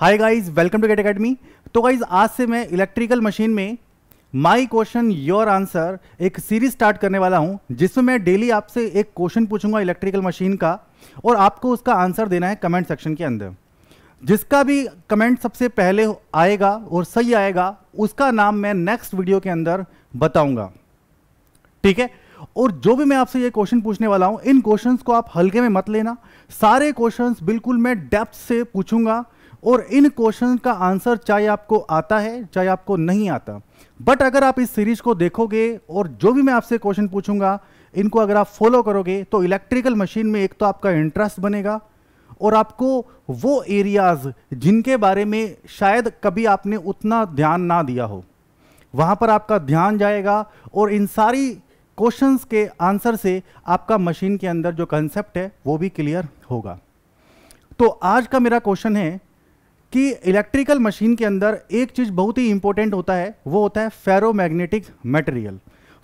hi guys welcome to GATE academy तो guys आज से मैं इलेक्ट्रिकल मशीन में माय क्वेश्चन योर आंसर एक सीरीज स्टार्ट करने वाला हूं जिसमें मैं डेली आपसे एक क्वेश्चन पूछूंगा इलेक्ट्रिकल मशीन का और आपको उसका आंसर देना है कमेंट सेक्शन के अंदर जिसका भी कमेंट सबसे पहले आएगा और सही आएगा उसका नाम मैं नेक्स्ट वीडियो के अंदर बताऊंगा ठीक है और जो भी मैं आपसे ये क्वेश्चन पूछने वाला हूं इन क्वेश्चंस को आप हल्के में मत लेना सारे क्वेश्चंस बिल्कुल मैं डेप्थ से पूछूंगा और इन क्वेश्चन का आंसर चाहे आपको आता है चाहे आपको नहीं आता बट अगर आप इस सीरीज को देखोगे और जो भी मैं आपसे क्वेश्चन पूछूंगा इनको अगर आप फॉलो करोगे तो इलेक्ट्रिकल मशीन में एक तो आपका इंटरेस्ट बनेगा और आपको वो एरियाज जिनके बारे में शायद कभी आपने उतना ध्यान ना दिया हो वहां पर आपका ध्यान जाएगा और इन सारी क्वेश्चंस के आंसर से आपका मशीन के अंदर जो कंसेप्ट है वो भी क्लियर होगा तो आज का मेरा क्वेश्चन है कि इलेक्ट्रिकल मशीन के अंदर एक चीज़ बहुत ही इंपॉर्टेंट होता है वो होता है फेरोमैग्नेटिक मटेरियल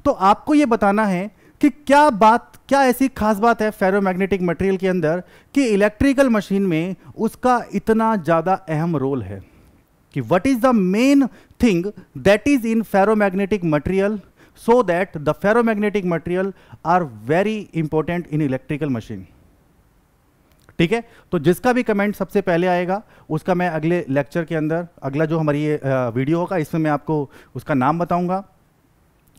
तो आपको ये बताना है कि क्या बात क्या ऐसी खास बात है फेरोमैग्नेटिक मटेरियल के अंदर कि इलेक्ट्रिकल मशीन में उसका इतना ज़्यादा अहम रोल है कि what is the main thing that is in ferromagnetic material so that the ferromagnetic material are very important in electrical machine ठीक है तो जिसका भी कमेंट सबसे पहले आएगा उसका मैं अगले लेक्चर के अंदर अगला जो हमारी ये वीडियो होगा इसमें मैं आपको उसका नाम बताऊंगा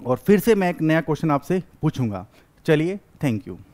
और फिर से मैं एक नया क्वेश्चन आपसे पूछूंगा चलिए थैंक यू